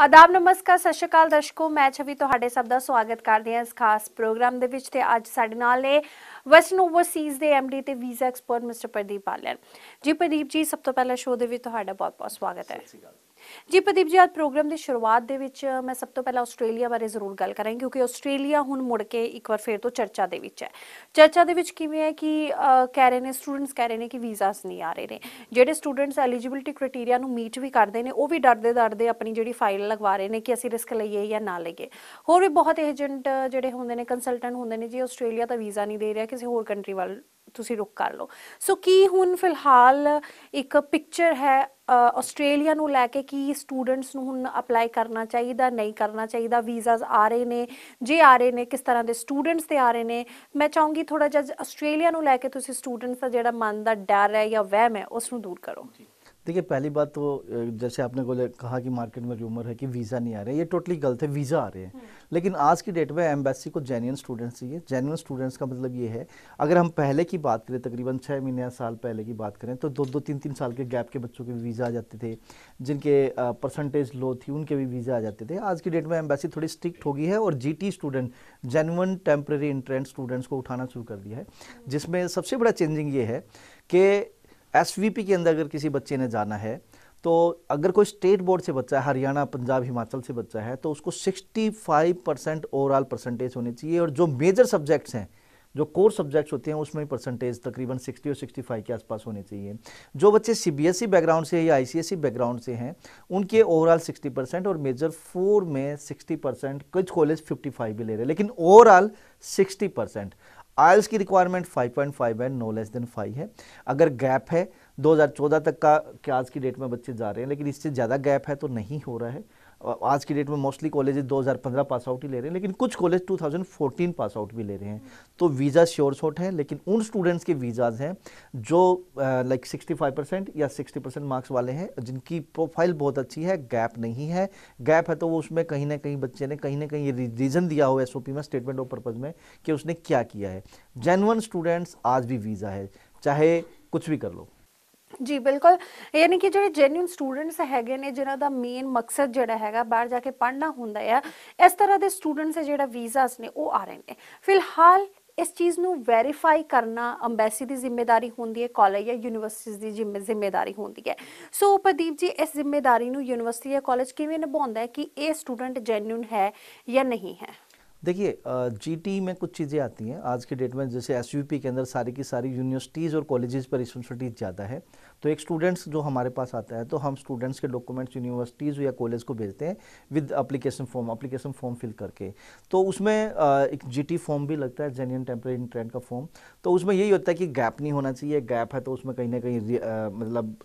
ਆਦਾਬ ਨਮਸਕਾਰ ਸਤਿ ਸ਼੍ਰੀ ਅਕਾਲ ਦਰਸ਼ਕੋ ਮੈਂ ਛਵੀ ਤੁਹਾਡੇ ਸਭ ਦਾ ਸਵਾਗਤ ਕਰਦੀ ਹਾਂ ਇਸ ਖਾਸ ਪ੍ਰੋਗਰਾਮ ਦੇ ਵਿੱਚ ਤੇ ਅੱਜ ਸਾਡੇ ਨਾਲ ਨੇ ਵੈਸਟਰਨ ਓਵਰਸੀਜ਼ ਦੇ ਐਮਡੀ ਤੇ visa expert mister Pradeep Palan ji Pradeep ਜੀ ਸਭ ਤੋਂ ਪਹਿਲਾਂ ਸ਼ੋਅ ਦੇ ਵਿੱਚ ਤੁਹਾਡਾ ਬਹੁਤ ਬਹੁਤ ਸਵਾਗਤ ਹੈ ਸਤਿ ਸ਼੍ਰੀ ਅਕਾਲ ਜੀ ਪ੍ਰਦੀਪ ਜੀ ਅੱਜ ਪ੍ਰੋਗਰਾਮ ਦੀ ਸ਼ੁਰੂਆਤ ਦੇ ਵਿੱਚ ਮੈਂ ਸਭ ਤੋਂ ਪਹਿਲਾਂ ਆਸਟ੍ਰੇਲੀਆ ਬਾਰੇ ਜ਼ਰੂਰ ਗੱਲ ਕਰਾਂਗੀ ਕਿਉਂਕਿ ਆਸਟ੍ਰੇਲੀਆ ਹੁਣ ਮੁੜ ਕੇ ਇੱਕ ਵਾਰ ਫੇਰ ਤੋਂ ਚਰਚਾ ਦੇ ਵਿੱਚ ਹੈ ਚਰਚਾ ਦੇ ਵਿੱਚ ਕਿਵੇਂ ਹੈ ਕਿ ਕਹਿ ਰਹੇ ਨੇ ਸਟੂਡੈਂਟਸ ਕਹਿ ਰਹੇ ਨੇ ਕਿ ਵੀਜ਼ਾਸ ਨਹੀਂ ਆ ਰਹੇ ਨੇ ਜਿਹੜੇ ਸਟੂਡੈਂਟਸ ਐਲੀਜੀਬਿਲਟੀ ਕ੍ਰਾਈਟੇਰੀਆ ਨੂੰ ਮੀਟ ਵੀ ਕਰਦੇ ਨੇ ਉਹ ਵੀ ਡਰਦੇ ਡਰਦੇ ਆਪਣੀ ਜਿਹੜੀ ਫਾਈਲ ਲਗਵਾ ਰਹੇ ਨੇ ਕਿ ਅਸੀਂ ਰਿਸਕ ਲਈਏ ਜਾਂ ਨਾ ਲਈਏ ਹੋਰ ਵੀ ਬਹੁਤ ਏਜੰਟ ਜਿਹੜੇ ਹੁੰਦੇ ਨੇ ਕੰਸਲਟੈਂਟ ਹੁੰਦੇ ਨੇ ਜੀ ਆਸਟ੍ਰੇਲੀਆ ਤਾਂ ਵੀਜ਼ਾ ਨਹੀਂ ਦੇ ਰਿਹਾ ਕਿਸੇ ਹੋਰ ਕੰਟਰੀ ਵੱਲ ਤੁਸੀਂ ਰੁਕ ਕਰ ਲਓ ਸੋ ਕੀ ਹੁਣ ਫਿਲਹਾਲ ਇੱਕ ਪਿਕਚਰ ਹੈ ਆਸਟ੍ਰੇਲੀਆ ਨੂੰ ਲੈ ਕੇ ਕੀ ਸਟੂਡੈਂਟਸ ਨੂੰ ਹੁਣ ਅਪਲਾਈ ਕਰਨਾ ਚਾਹੀਦਾ ਨਹੀਂ ਕਰਨਾ ਚਾਹੀਦਾ ਵੀਜ਼ਾਸ ਆ ਰਹੇ ਨੇ ਜੇ ਆ ਰਹੇ ਨੇ ਕਿਸ ਤਰ੍ਹਾਂ ਦੇ ਸਟੂਡੈਂਟਸ ਤੇ ਆ ਰਹੇ ਨੇ ਮੈਂ ਚਾਹੂੰਗੀ ਥੋੜਾ ਜਿਹਾ ਆਸਟ੍ਰੇਲੀਆ ਨੂੰ ਲੈ ਕੇ ਤੁਸੀਂ ਸਟੂਡੈਂਟਸ ਦਾ ਜਿਹੜਾ ਮਨ ਦਾ ਡਰ ਹੈ ਜਾਂ ਵਹਿਮ ਹੈ ਉਸ ਨੂੰ ਦੂਰ ਕਰੋ ਜੀ देखिए पहली बात तो जैसे आपने बोले कहा कि मार्केट में रूमर है कि वीज़ा नहीं आ रहे ये टोटली गलत है वीज़ा आ रहे हैं हम्म। लेकिन आज की डेट में एम्बेसी को जेन्यन स्टूडेंट्स चाहिए जेन्यन स्टूडेंट्स का मतलब ये है अगर हम पहले की बात करें तकरीबन छः महीने या साल पहले की बात करें तो दो दो तीन तीन साल के गैप के बच्चों के भी वीज़ा आ जाते थे जिनके परसेंटेज लो थी उनके भी वीज़ा आ जाते थे आज की डेट में एम्बेसी थोड़ी स्ट्रिक्ट हो गई है और G student genuine temporary entrant students को उठाना शुरू कर दिया है हम्म। जिसमें सबसे बड़ा चेंजिंग ये है कि एस के अंदर अगर किसी बच्चे ने जाना है तो अगर कोई स्टेट बोर्ड से बच्चा है हरियाणा पंजाब हिमाचल से बच्चा है तो उसको 65 परसेंट ओवरऑल परसेंटेज होनी चाहिए और जो मेजर सब्जेक्ट्स हैं जो कोर सब्जेक्ट्स होते हैं उसमें परसेंटेज तकरीबन 60 और 65 के आसपास होने चाहिए जो बच्चे सीबीएसई बैकग्राउंड e से या आईसीएसई बैकग्राउंड e से हैं उनके ओवरऑल 60 परसेंट और मेजर फोर में 60 परसेंट कुछ कॉलेज 55 भी ले रहे हैं लेकिन ओवरऑल 60 परसेंट आयल्स की रिक्वायरमेंट 5.5 है नो लेस देन 5 है अगर गैप है 2014 तक का क्या आज की डेट में बच्चे जा रहे हैं लेकिन इससे ज़्यादा गैप है तो नहीं हो रहा है आज की डेट में मोस्टली कॉलेजेस 2015 पास आउट ही ले रहे हैं लेकिन कुछ कॉलेज 2014 पास आउट भी ले रहे हैं तो वीज़ा श्योर शॉट है लेकिन उन स्टूडेंट्स के वीज़ाज हैं जो लाइक सिक्सटी फाइव परसेंट या सिक्सटी परसेंट मार्क्स वाले हैं जिनकी प्रोफाइल बहुत अच्छी है गैप नहीं है गैप है तो वो उसमें कहीं ना कहीं बच्चे ने कहीं ना कहीं रीज़न दिया हो एस में स्टेटमेंट ऑफ पर्पज़ में कि उसने क्या किया है जेनवन स्टूडेंट्स आज भी वीज़ा है चाहे कुछ भी कर लो ਜੀ ਬਿਲਕੁਲ ਯਾਨੀ ਕਿ ਜਿਹੜੇ ਜੈਨੂਇਨ ਸਟੂਡੈਂਟਸ ਹੈਗੇ ਨੇ ਜਿਨ੍ਹਾਂ ਦਾ ਮੇਨ ਮਕਸਦ ਜਿਹੜਾ ਹੈਗਾ ਬਾਹਰ ਜਾ ਕੇ ਪੜ੍ਹਨਾ ਹੁੰਦਾ ਆ ਇਸ ਤਰ੍ਹਾਂ ਦੇ ਸਟੂਡੈਂਟਸ ਜਿਹੜਾ ਵੀਜ਼ਾਸ ਨੇ ਉਹ ਆ ਰਹੇ ਨੇ ਫਿਲਹਾਲ ਇਸ ਚੀਜ਼ ਨੂੰ ਵੈਰੀਫਾਈ ਕਰਨਾ ਅੰਬੈਸੀ ਦੀ ਜ਼ਿੰਮੇਵਾਰੀ ਹੁੰਦੀ ਹੈ ਕਾਲਜ ਜਾਂ ਯੂਨੀਵਰਸਿਟੀਜ਼ ਦੀ ਜ਼ਿੰਮੇਵਾਰੀ ਹੁੰਦੀ ਹੈ ਸੋ ਪ੍ਰਦੀਪ ਜੀ ਇਸ ਜ਼ਿੰਮੇਵਾਰੀ ਨੂੰ ਯੂਨੀਵਰਸਿਟੀ ਜਾਂ ਕਾਲਜ ਕਿਵੇਂ ਨਿਭਾਉਂਦਾ ਹੈ ਕਿ ਇਹ ਸਟੂਡੈਂਟ ਜੈਨੂਇਨ ਹੈ ਜਾਂ ਨਹੀਂ ਹੈ देखिए जीटी e में कुछ चीज़ें आती हैं आज के डेट में जैसे एस के अंदर सारी की सारी यूनिवर्सिटीज़ और कॉलेजेस पर रिस्पॉन्सिबिलिटी ज़्यादा है तो एक स्टूडेंट्स जो हमारे पास आता है तो हम स्टूडेंट्स के डॉक्यूमेंट्स यूनिवर्सिटीज़ या कॉलेज को भेजते हैं with application form application form fill करके तो उसमें एक जी फॉर्म e भी लगता है जेन्यन टेम्प्रेरी इंटरेंट का फॉर्म तो उसमें यही होता है कि गैप नहीं होना चाहिए गैप है तो उसमें कहीं ना कहीं मतलब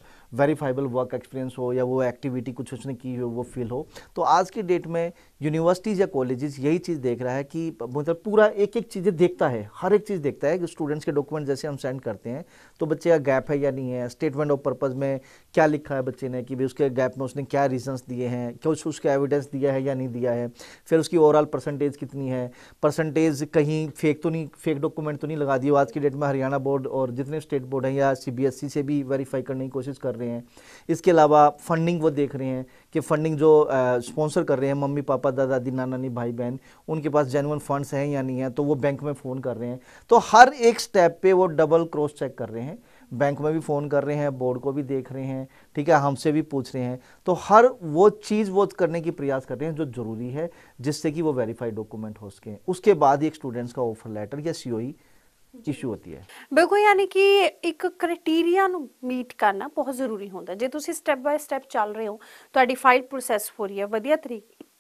वेरीफाइबल वर्क एक्सपीरियंस हो या वो एक्टिविटी कुछ उसने की हो वो फील हो तो आज के डेट में यूनिवर्सिटीज़ या कॉलेजेस यही चीज़ देख रहा है कि मतलब पूरा एक एक चीज़ें देखता है हर एक चीज़ देखता है कि स्टूडेंट्स के डॉक्यूमेंट जैसे हम सेंड करते हैं तो बच्चे का गैप है या नहीं है स्टेटमेंट ऑफ पर्पज़ में क्या लिखा है बच्चे ने कि भाई उसके गैप में उसने क्या रीजंस दिए हैं क्या उस उसका एविडेंस दिया है या नहीं दिया है फिर उसकी ओवरऑल परसेंटेज कितनी है परसेंटेज कहीं फेक तो नहीं फेक डॉक्यूमेंट तो नहीं लगा दिए आज की डेट में हरियाणा बोर्ड और जितने स्टेट बोर्ड हैं या सी e से भी वेरीफाई करने की कोशिश कर रहे हैं इसके अलावा फंडिंग वो देख रहे हैं कि फंडिंग जो स्पॉन्सर कर रहे हैं मम्मी पापा दादा दादी नाना नानी भाई बहन उनके पास जेनुअन फंड्स हैं या नहीं है तो वो बैंक में फ़ोन कर रहे हैं तो हर एक स्टेप पे वो डबल क्रॉस चेक कर रहे हैं बैंक में भी फ़ोन कर रहे हैं बोर्ड को भी देख रहे हैं ठीक है हमसे भी पूछ रहे हैं तो हर वो चीज़ वो करने की प्रयास कर रहे हैं जो ज़रूरी है जिससे कि वो वेरीफाइड डॉक्यूमेंट हो सके उसके बाद एक स्टूडेंट्स का ऑफर लेटर या सी ਇਸ਼ੂ ਹੁੰਦੀ ਹੈ ਬਿਲਕੁਲ ਯਾਨੀ ਕਿ ਇੱਕ ਕ੍ਰਾਈਟੇਰੀਆ ਨੂੰ ਮੀਟ ਕਰਨਾ ਬਹੁਤ ਜ਼ਰੂਰੀ ਹੁੰਦਾ ਜੇ ਤੁਸੀਂ ਸਟੈਪ ਬਾਈ ਸਟੈਪ ਚੱਲ ਰਹੇ ਹੋ ਤੁਹਾਡੀ ਫਾਈਲ ਪ੍ਰੋਸੈਸ ਹੋ ਰਹੀ ਹੈ ਵਧੀਆ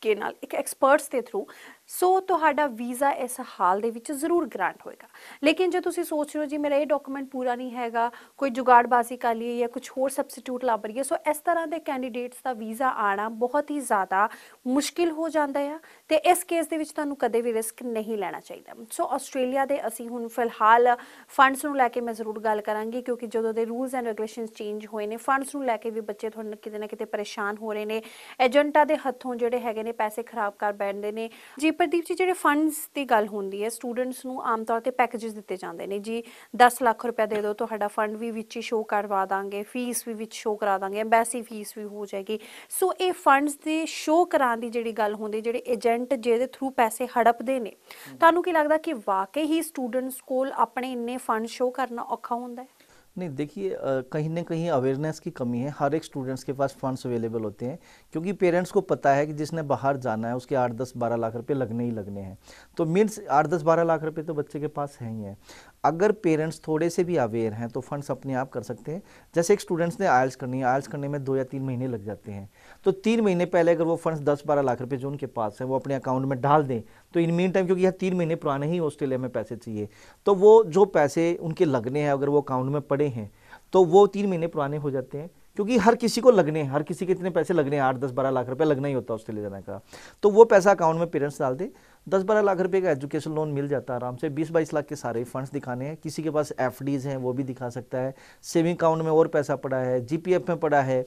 के नाल एक एक्सपर्ट्स के थ्रू ਸੋ ਤੁਹਾਡਾ ਵੀਜ਼ਾ ਇਸ ਹਾਲ ਦੇ ਵਿੱਚ ਜ਼ਰੂਰ ਗ੍ਰਾਂਟ ਹੋਏਗਾ ਲੇਕਿਨ ਜੇ ਤੁਸੀਂ ਸੋਚ ਰਹੇ ਹੋ ਜੀ ਮੇਰਾ ਇਹ ਡਾਕੂਮੈਂਟ ਪੂਰਾ ਨਹੀਂ ਹੈਗਾ ਕੋਈ ਜੁਗਾੜਬਾਜ਼ੀ ਕਰ ਲਈ ਜਾਂ ਕੁਝ ਹੋਰ ਸਬਸਟੀਟਿਊਟ ਲੱਭ ਰਹੀ ਹੈ ਸੋ ਇਸ ਤਰ੍ਹਾਂ ਦੇ ਕੈਂਡੀਡੇਟਸ ਦਾ ਵੀਜ਼ਾ ਆਣਾ ਬਹੁਤ ਹੀ ਜ਼ਿਆਦਾ ਮੁਸ਼ਕਿਲ ਹੋ ਜਾਂਦਾ ਹੈ ਤੇ ਇਸ ਕੇਸ ਦੇ ਵਿੱਚ ਤੁਹਾਨੂੰ ਕਦੇ ਵੀ ਰਿਸਕ ਨਹੀਂ ਲੈਣਾ ਚਾਹੀਦਾ ਸੋ ਆਸਟ੍ਰੇਲੀਆ ਦੇ ਅਸੀਂ ਹੁਣ ਫਿਲਹਾਲ ਫੰਡਸ ਨੂੰ ਲੈ ਕੇ ਮੈਂ ਜ਼ਰੂਰ ਗੱਲ ਕਰਾਂਗੀ ਕਿਉਂਕਿ ਜਦੋਂ ਦੇ ਰੂਲਸ ਐਂਡ ਰੈਗੂਲੇਸ਼ਨਸ ਚੇਂਜ ਹੋਏ ਨੇ ਫੰਡਸ ਨੂੰ ਲੈ ਕੇ ਵੀ ਬੱਚੇ ਤੁਹਾਨੂੰ ਕਿਤੇ ਨਾ ਕਿਤੇ ਪਰੇਸ਼ਾਨ ਹੋ ਰਹੇ ਨੇ ਏਜੰਟਾਂ ਦੇ ਹੱਥੋਂ ਜਿਹੜੇ ਹੈਗੇ ਨੇ ਪੈਸੇ ਖਰਾਬ ਕਰ ਬੈਠਦੇ ਨੇ ਜੀ ਪ੍ਰਦੀਪ ਜੀ ਜਿਹੜੇ ਫੰਡਸ ਦੀ ਗੱਲ ਹੁੰਦੀ ਹੈ ਸਟੂਡੈਂਟਸ ਨੂੰ ਆਮ ਤੌਰ ਤੇ ਪੈਕੇजेस ਦਿੱਤੇ ਜਾਂਦੇ ਨੇ ਜੀ 10 ਲੱਖ ਰੁਪਏ ਦੇ ਦਿਓ ਤੁਹਾਡਾ ਫੰਡ ਵੀ ਵਿੱਚ ਹੀ ਸ਼ੋਅ ਕਰਵਾ ਦਾਂਗੇ ਫੀਸ ਵੀ ਵਿੱਚ ਸ਼ੋਅ ਕਰਾ ਦਾਂਗੇ ਐਮਬੈਸੀ ਫੀਸ ਵੀ ਹੋ ਜਾਏਗੀ ਸੋ ਇਹ ਫੰਡਸ ਦੇ ਸ਼ੋਅ ਕਰਾਉਣ ਦੀ ਜਿਹੜੀ ਗੱਲ ਹੁੰਦੀ ਜਿਹੜੇ ਏਜੰਟ ਜਿਹਦੇ ਥਰੂ ਪੈਸੇ ਹੜਪਦੇ ਨੇ ਤੁਹਾਨੂੰ ਕੀ ਲੱਗਦਾ ਕਿ ਵਾਕਈ ਹੀ ਸਟੂਡੈਂਟਸ ਕੋਲ ਆਪਣੇ ਇੰਨੇ ਫੰਡ ਸ਼ੋਅ ਕਰਨਾ ਔਖਾ ਹੁੰਦਾ ਹੈ नहीं देखिए कहीं ना कहीं अवेयरनेस की कमी है हर एक स्टूडेंट्स के पास फंड्स अवेलेबल होते हैं क्योंकि पेरेंट्स को पता है कि जिसने बाहर जाना है उसके आठ दस बारह लाख रुपए लगने ही लगने हैं तो मीन्स आठ दस बारह लाख रुपए तो बच्चे के पास है ही है अगर पेरेंट्स थोड़े से भी अवेयर हैं तो फंड्स अपने आप कर सकते हैं जैसे एक स्टूडेंट्स ने आयल्स करनी है आयल्स करने में दो या तीन महीने लग जाते हैं तो तीन महीने पहले अगर वो फंड्स दस बारह लाख रुपए जो उनके पास है वो अपने अकाउंट में डाल दें तो इन मीन टाइम क्योंकि यह तीन महीने पुराने ही ऑस्ट्रेलिया में पैसे चाहिए तो वो जो पैसे उनके लगने हैं अगर वो अकाउंट में पड़े हैं तो वो तीन महीने पुराने हो जाते हैं क्योंकि हर किसी को लगने हैं हर किसी के इतने पैसे लगने हैं आठ दस बारह लाख रुपये लगना ही होता है ऑस्ट्रेलिया जाने का तो वो पैसा अकाउंट में पेरेंट्स डाल दें दस बारह लाख रुपए का एजुकेशन लोन मिल जाता है आराम से बीस बाईस लाख के सारे फंड्स दिखाने हैं किसी के पास एफ हैं वो भी दिखा सकता है सेविंग अकाउंट में और पैसा पड़ा है जी में पड़ा है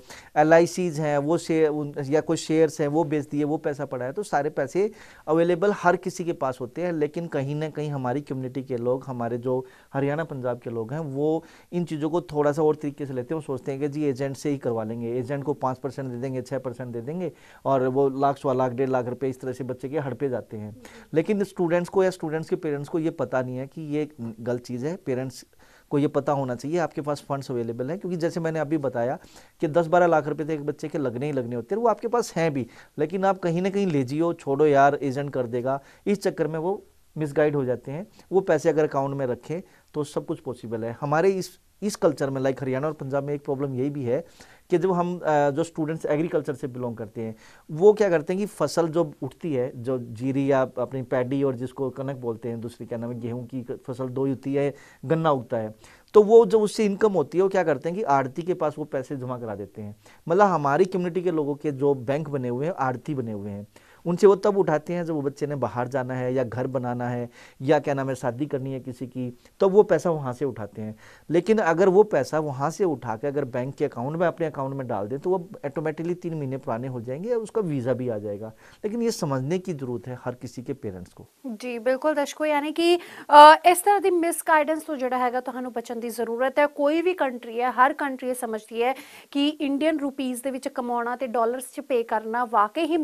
एल हैं वो शेयर या कोई शेयर्स हैं वो बेच दिए वो पैसा पड़ा है तो सारे पैसे अवेलेबल हर किसी के पास होते हैं लेकिन कहीं ना कहीं हमारी कम्युनिटी के लोग हमारे जो हरियाणा पंजाब के लोग हैं वो इन चीज़ों को थोड़ा सा और तरीके से लेते हैं वो सोचते हैं कि जी एजेंट से ही करवा लेंगे एजेंट को पाँच परसेंट दे देंगे छः परसेंट दे देंगे और वो लाख सवा लाख डेढ़ लाख रुपये इस तरह से बच्चे के हड़पे जाते हैं लेकिन स्टूडेंट्स को या स्टूडेंट्स के पेरेंट्स को ये पता नहीं है कि ये गलत चीज़ है पेरेंट्स को ये पता होना चाहिए आपके पास फंड्स अवेलेबल हैं क्योंकि जैसे मैंने अभी बताया कि 10-12 लाख रुपए तो एक बच्चे के लगने ही लगने होते हैं वो आपके पास हैं भी लेकिन आप कहीं ना कहीं ले जियो छोड़ो यार एजेंट कर देगा इस चक्कर में वो मिसगाइड हो जाते हैं वो पैसे अगर अकाउंट में रखें तो सब कुछ पॉसिबल है हमारे इस इस कल्चर में लाइक हरियाणा और पंजाब में एक प्रॉब्लम यही भी है कि जब हम जो स्टूडेंट्स एग्रीकल्चर से बिलोंग करते हैं वो क्या करते हैं कि फसल जो उठती है जो जीरी या अपनी पैडी और जिसको कनक बोलते हैं दूसरी क्या नाम है गेहूँ की फसल दो होती है गन्ना उगता है तो वो जो उससे इनकम होती है वो क्या करते हैं कि आड़ती के पास वो पैसे जमा करा देते हैं मतलब हमारी कम्युनिटी के लोगों के जो बैंक बने हुए हैं आड़ती बने हुए हैं उनसे वो तब उठाते हैं जब वो बच्चे ने बाहर जाना है या घर बनाना है या क्या नाम है शादी करनी है किसी की तो वो पैसा वहाँ से उठाते हैं लेकिन अगर वो पैसा वहाँ से उठा के अगर बैंक के अकाउंट में अपने अकाउंट में डाल दें तो वो ऑटोमेटिकली तीन महीने पुराने हो जाएंगे या उसका वीज़ा भी आ जाएगा लेकिन ये समझने की ज़रूरत है हर किसी के पेरेंट्स को जी बिल्कुल दर्शको यानी कि इस तरह की मिस गाइडेंस तो ਜਿਹੜਾ है तो ਬਚਣ की जरूरत है कोई भी कंट्री है हर कंट्री है ਸਮਝਦੀ ਹੈ ਕਿ ਇੰਡੀਅਨ ਰੂਪੀਜ਼ ਦੇ ਵਿੱਚ ਕਮਾਉਣਾ ਤੇ ਡਾਲਰਸ 'ਚ ਪੇ ਕਰਨਾ ਵਾਕਈ ਹੀ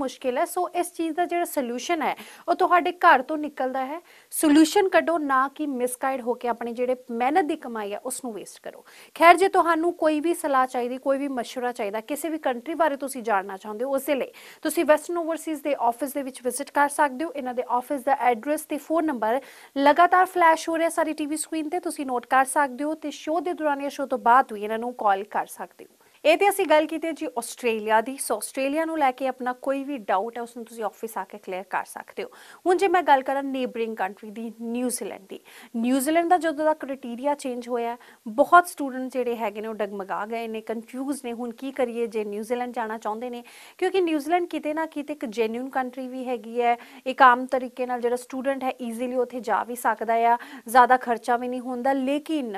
ਚੀਜ਼ ਦਾ ਜਿਹੜਾ ਸੋਲੂਸ਼ਨ ਹੈ ਉਹ ਤੁਹਾਡੇ ਘਰ ਤੋਂ ਨਿਕਲਦਾ ਹੈ ਸੋਲੂਸ਼ਨ ਕੱਢੋ ਨਾ ਕਿ ਮਿਸਗਾਈਡ ਹੋ ਕੇ ਆਪਣੇ ਜਿਹੜੇ ਮਿਹਨਤ ਦੀ ਕਮਾਈ ਹੈ ਉਸ ਨੂੰ ਵੇਸਟ ਕਰੋ ਖੈਰ ਜੇ ਤੁਹਾਨੂੰ ਕੋਈ ਵੀ ਸਲਾਹ ਚਾਹੀਦੀ ਕੋਈ ਵੀ مشورہ ਚਾਹੀਦਾ ਕਿਸੇ ਵੀ ਕੰਟਰੀ ਬਾਰੇ ਤੁਸੀਂ ਜਾਣਨਾ ਚਾਹੁੰਦੇ ਹੋ ਉਸੇ ਲਈ ਤੁਸੀਂ ਵੈਸਟਰਨ ਓਵਰਸੀਜ਼ ਦੇ ਆਫਿਸ ਦੇ ਵਿੱਚ ਵਿਜ਼ਿਟ ਕਰ ਸਕਦੇ ਹੋ ਇਹਨਾਂ ਦੇ ਆਫਿਸ ਦਾ ਐਡਰੈਸ ਤੇ ਫੋਨ ਨੰਬਰ ਲਗਾਤਾਰ ਫਲੈਸ਼ ਹੋ ਰਿਹਾ ਸਾਰੀ ਟੀਵੀ ਸਕਰੀਨ ਤੇ ਤੁਸੀਂ ਨੋਟ ਕਰ ਸਕਦੇ ਹੋ ਤੇ ਸ਼ੋਅ ਦੇ ਦੌਰਾਨ ਜਾਂ ਸ਼ੋਅ ਤੋਂ ਬਾਅਦ ਵੀ ਇਹਨਾਂ ਨੂੰ ਕਾਲ ਕਰ ਸਕਦੇ ਹੋ ਇਹ ਤੇ ਅਸੀਂ ਗੱਲ ਕੀਤੀ ਜੀ ਆਸਟ੍ਰੇਲੀਆ ਦੀ ਸੋ ਆਸਟ੍ਰੇਲੀਆ ਨੂੰ ਲੈ ਕੇ ਆਪਣਾ ਕੋਈ ਵੀ ਡਾਊਟ ਹੈ ਉਸ ਨੂੰ ਤੁਸੀਂ ਆਫਿਸ ਆ ਕੇ ਕਲੀਅਰ ਕਰ ਸਕਦੇ ਹੋ ਹੁਣ ਜੇ ਮੈਂ ਗੱਲ ਕਰਾਂ ਨੇਬਰਿੰਗ ਕੰਟਰੀ ਦੀ ਨਿਊਜ਼ੀਲੈਂਡ ਦੀ ਨਿਊਜ਼ੀਲੈਂਡ ਦਾ ਜਦੋਂ ਦਾ ਕ੍ਰਾਈਟੇਰੀਆ ਚੇਂਜ ਹੋਇਆ ਬਹੁਤ ਸਟੂਡੈਂਟ ਜਿਹੜੇ ਹੈਗੇ ਨੇ ਉਹ ਡਗਮਗਾ ਗਏ ਨੇ ਕਨਫਿਊਜ਼ ਨੇ ਹੁਣ ਕੀ ਕਰੀਏ ਜੇ ਨਿਊਜ਼ੀਲੈਂਡ ਜਾਣਾ ਚਾਹੁੰਦੇ ਨੇ ਕਿਉਂਕਿ ਨਿਊਜ਼ੀਲੈਂਡ ਕਿਤੇ ਨਾ ਕਿਤੇ ਇੱਕ ਜੈਨੂਇਨ ਕੰਟਰੀ ਵੀ ਹੈਗੀ ਹੈ ਇੱਕ ਆਮ ਤਰੀਕੇ ਨਾਲ ਜਿਹੜਾ ਸਟੂਡੈਂਟ ਹੈ ਈਜ਼ੀਲੀ ਉੱਥੇ ਜਾ ਵੀ ਸਕਦਾ ਆ ਜ਼ਿਆਦਾ ਖਰਚਾ ਵੀ ਨਹੀਂ ਹੁੰਦਾ ਲੇਕਿਨ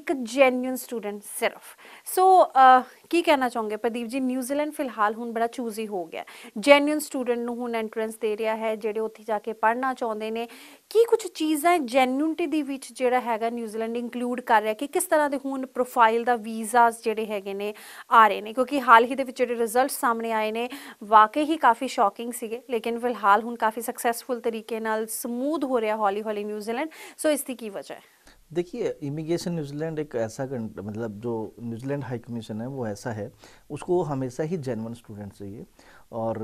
ਇੱਕ ਜੈਨੂਇਨ ਸਟੂਡੈਂਟ ਸਿਰਫ ਸੋ ਕੀ ਕਹਿਣਾ ਚਾਹੋਗੇ ਪ੍ਰਦੀਪ ਜੀ ਨਿਊਜ਼ੀਲੈਂਡ ਫਿਲਹਾਲ ਹੁਣ ਬੜਾ ਚੂਜ਼ੀ ਹੋ ਗਿਆ ਜੈਨੂਇਨ ਸਟੂਡੈਂਟ ਨੂੰ ਹੁਣ ਐਂਟਰੈਂਸ ਦੇ ਰਿਹਾ ਹੈ ਜਿਹੜੇ ਉੱਥੇ ਜਾ ਕੇ ਪੜ੍ਹਨਾ ਚਾਹੁੰਦੇ ਨੇ ਕੀ ਕੁਝ ਚੀਜ਼ਾਂ ਜੈਨੂਇਨਟੀ ਦੇ ਵਿੱਚ ਜਿਹੜਾ ਹੈਗਾ ਨਿਊਜ਼ੀਲੈਂਡ ਇਨਕਲੂਡ ਕਰ ਰਿਹਾ ਕਿ ਕਿਸ ਤਰ੍ਹਾਂ ਦੇ ਹੁਣ ਪ੍ਰੋਫਾਈਲ ਦਾ ਵੀਜ਼ਾਸ ਜਿਹੜੇ ਹੈਗੇ ਨੇ ਆ ਰਹੇ ਨੇ ਕਿਉਂਕਿ ਹਾਲ ਹੀ ਦੇ ਵਿੱਚ ਜਿਹੜੇ ਰਿਜ਼ਲਟ ਸਾਹਮਣੇ ਆਏ ਨੇ ਵਾਕਈ ਹੀ ਕਾਫੀ ਸ਼ੌਕਿੰਗ ਸੀਗੇ ਲੇਕਿਨ ਫਿਲਹਾਲ ਹੁਣ ਕਾਫੀ ਸਕਸੈਸਫੁਲ ਤਰੀਕੇ ਨਾਲ ਸਮੂਥ ਹੋ ਰਿਹਾ ਹੌਲੀ ਹੌਲੀ ਨਿਊਜ਼ੀਲੈਂਡ ਸੋ ਇਸ ਦੀ ਕੀ ਵਜ੍ਹਾ ਹੈ देखिए इमिग्रेशन न्यूजीलैंड एक ऐसा मतलब जो न्यूजीलैंड हाई कमीशन है वो ऐसा है उसको हमेशा ही जेनवन स्टूडेंट चाहिए और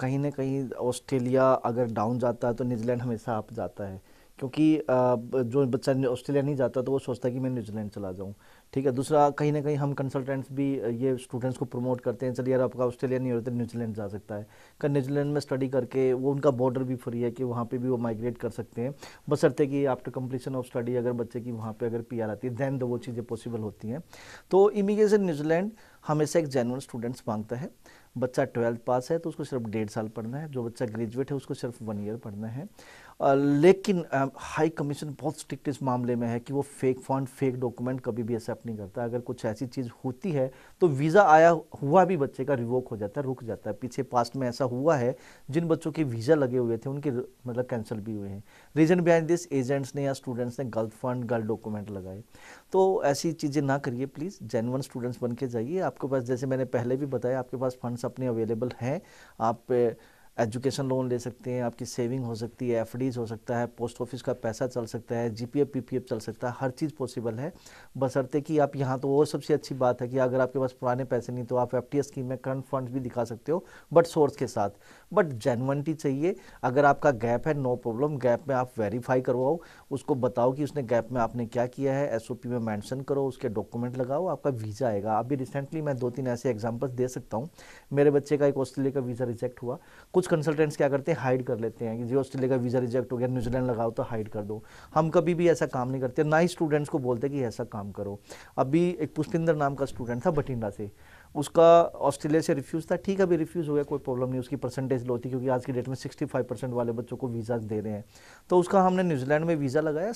कहीं ना कहीं ऑस्ट्रेलिया अगर डाउन जाता है तो न्यूजीलैंड हमेशा आप जाता है क्योंकि जो बच्चा ऑस्ट्रेलिया नहीं जाता तो वो सोचता है कि मैं न्यूजीलैंड चला जाऊँ ठीक है दूसरा कहीं ना कहीं हम कंसल्टेंट्स भी ये स्टूडेंट्स को प्रमोट करते हैं चलिए यार आपका ऑस्ट्रेलिया नहीं होता न्यूजीलैंड तो जा सकता है कल न्यूजीलैंड में स्टडी करके वो उनका बॉर्डर भी फ्री है कि वहाँ पे भी वो माइग्रेट कर सकते हैं बस बसरते कि आफ्टर कंप्लीसन ऑफ स्टडी अगर बच्चे की वहाँ पर अगर पी आती है दैन तो वो चीज़ें पॉसिबल होती हैं तो इमिग्रेशन न्यूजीलैंड हमेशा एक जेनवन स्टूडेंट्स मांगता है बच्चा ट्वेल्थ पास है तो उसको सिर्फ डेढ़ साल पढ़ना है जो बच्चा ग्रेजुएट है उसको सिर्फ वन ईयर पढ़ना है लेकिन हाई कमीशन बहुत स्ट्रिक्ट इस मामले में है कि वो फेक फंड फेक डॉक्यूमेंट कभी भी एक्सेप्ट नहीं करता अगर कुछ ऐसी चीज़ होती है तो वीज़ा आया हुआ भी बच्चे का रिवोक हो जाता है रुक जाता है पीछे पास्ट में ऐसा हुआ है जिन बच्चों के वीज़ा लगे हुए थे उनके मतलब कैंसिल भी हुए हैं रीजन बिहाइंड दिस एजेंट्स ने या स्टूडेंट्स ने गलत फंड गलत डॉक्यूमेंट लगाए तो ऐसी चीज़ें ना करिए प्लीज़ जेनवन स्टूडेंट्स बन के जाइए आपके पास जैसे मैंने पहले भी बताया आपके पास फंड्स अपने अवेलेबल हैं आप एजुकेशन लोन ले सकते हैं आपकी सेविंग हो सकती है एफडीज हो सकता है पोस्ट ऑफिस का पैसा चल सकता है जीपीएफ पीपीएफ चल सकता है हर चीज़ पॉसिबल है बसरते कि आप यहाँ तो और सबसे अच्छी बात है कि अगर आपके पास पुराने पैसे नहीं तो आप एफ टी स्कीम में करंट फंड भी दिखा सकते हो बट सोर्स के साथ बट जेनवनटी चाहिए अगर आपका गैप है नो प्रॉब्लम गैप में आप वेरीफाई करवाओ उसको बताओ कि उसने गैप में आपने क्या किया है एस में मैंशन करो उसके डॉक्यूमेंट लगाओ आपका वीज़ा आएगा अभी रिसेंटली मैं दो तीन ऐसे एग्जाम्पल्स दे सकता हूँ मेरे बच्चे का एक ऑस्ट्रेलिया का वीज़ा रिजेक्ट हुआ कुछ कुछ कंसल्टेंट्स क्या करते हैं हाइड कर लेते हैं कि जो ऑस्ट्रेलिया का वीज़ा रिजेक्ट हो गया न्यूजीलैंड लगाओ तो हाइड कर दो हम कभी भी ऐसा काम नहीं करते ना ही स्टूडेंट्स को बोलते कि ऐसा काम करो अभी एक पुष्पिंदर नाम का स्टूडेंट था बठिंडा से उसका ऑस्ट्रेलिया से रिफ्यूज़ था ठीक है अभी रिफ्यूज़ हो गया कोई प्रॉब्लम नहीं उसकी परसेंटेज लो थी क्योंकि आज की डेट में 65 परसेंट वाले बच्चों को वीज़ा दे रहे हैं तो उसका हमने न्यूजीलैंड में वीज़ा लगाया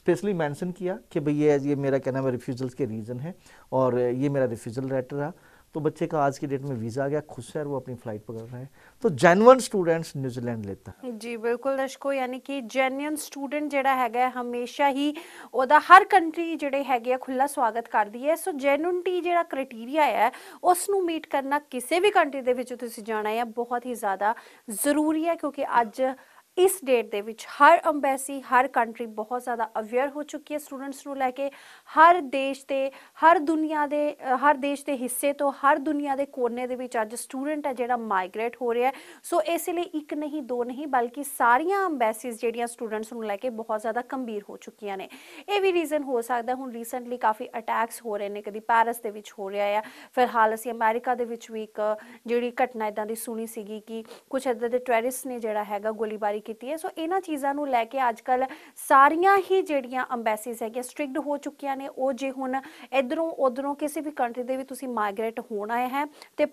स्पेशली मेंशन किया कि भई ये ये मेरा कहना है रिफ्यूज़ल्स के रीज़न है और ये मेरा रिफ्यूज़ल लेटर रहा तो बच्चे का आज की डेट में वीज़ा आ गया खुद से वो अपनी फ्लाइट पकड़ रहे हैं तो जेनवन स्टूडेंट्स न्यूजीलैंड लेता है जी बिल्कुल दर्शको यानी कि ਜੈਨੂਇਨ ਸਟੂਡੈਂਟ ਜਿਹੜਾ ਹੈਗਾ ਹਮੇਸ਼ਾ ਹੀ ਉਹਦਾ ਹਰ ਕੰਟਰੀ ਜਿਹੜੇ ਹੈਗੇ ਆ ਖੁੱਲਾ ਸਵਾਗਤ ਕਰਦੀ ਹੈ ਸੋ ਜੈਨੂਇਨਟੀ ਜਿਹੜਾ ਕ੍ਰਾਈਟੇਰੀਆ ਹੈ ਉਸ ਨੂੰ ਮੀਟ ਕਰਨਾ ਕਿਸੇ ਵੀ ਕੰਟਰੀ ਦੇ ਵਿੱਚ ਤੁਸੀਂ ਜਾਣਾ ਹੈ ਬਹੁਤ ਹੀ ਜ਼ਿਆਦਾ ਜ਼ਰੂਰੀ ਹੈ ਕਿਉਂਕਿ ਅੱਜ ਇਸ ਡੇਟ ਦੇ ਵਿੱਚ ਹਰ ਐਮਬੈਸੀ ਹਰ ਕੰਟਰੀ ਬਹੁਤ ਜ਼ਿਆਦਾ ਅਵੇਅਰ ਹੋ ਚੁੱਕੀ ਹੈ ਸਟੂਡੈਂਟਸ ਨੂੰ ਲੈ ਕੇ ਹਰ ਦੇਸ਼ ਤੇ ਹਰ ਦੁਨੀਆ ਦੇ ਹਰ ਦੇਸ਼ ਦੇ ਹਿੱਸੇ ਤੋਂ ਹਰ ਦੁਨੀਆ ਦੇ ਕੋਨੇ ਦੇ ਵਿੱਚ ਅੱਜ ਸਟੂਡੈਂਟ ਹੈ ਜਿਹੜਾ ਮਾਈਗ੍ਰੇਟ ਹੋ ਰਿਹਾ ਸੋ ਇਸ ਲਈ ਇੱਕ ਨਹੀਂ ਦੋ ਨਹੀਂ ਬਲਕਿ ਸਾਰੀਆਂ ਐਮਬੈਸੀਜ਼ ਜਿਹੜੀਆਂ ਸਟੂਡੈਂਟਸ ਨੂੰ ਲੈ ਕੇ ਬਹੁਤ ਜ਼ਿਆਦਾ ਗੰਭੀਰ ਹੋ ਚੁੱਕੀਆਂ ਨੇ ਇਹ ਵੀ ਰੀਜ਼ਨ ਹੋ ਸਕਦਾ ਹੁਣ ਰੀਸੈਂਟਲੀ ਕਾਫੀ ਅਟੈਕਸ ਹੋ ਰਹੇ ਨੇ ਕਦੀ ਪੈਰਿਸ ਦੇ ਵਿੱਚ ਹੋ ਰਿਹਾ ਆ ਫਿਰ ਹਾਲ ਅਸੀਂ ਅਮਰੀਕਾ ਦੇ ਵਿੱਚ ਵੀ ਇੱਕ ਜਿਹੜੀ ਘਟਨਾ ਇਦਾਂ ਦੀ ਸੁਣੀ ਸੀਗੀ ਕਿ ਕੁਝ ਇਦਾਂ ਦੇ ਟੈਰਰਿਸਟ ਨੇ ਜਿਹੜਾ ਹੈਗਾ ਗੋਲੀਬਾਰੀ ਕੀਤੀ ਹੈ ਸੋ ਇਹਨਾਂ ਚੀਜ਼ਾਂ ਨੂੰ ਲੈ ਕੇ ਅੱਜਕੱਲ ਸਾਰੀਆਂ ਹੀ ਜਿਹੜੀਆਂ ਐਮਬੈਸੀਜ਼ ਹੈਗੀਆਂ ਸਟ੍ਰਿਕਟ ਹੋ ਚੁੱਕੀਆਂ ਨੇ ਉਹ ਜੇ ਹੁਣ ਇਧਰੋਂ ਉਧਰੋਂ ਕਿਸੇ ਵੀ ਕੰਟਰੀ ਦੇ ਵੀ ਤੁਸੀਂ ਮਾਈਗ੍ਰੇਟ ਹੋਣਾ ਹੈ ਤੇ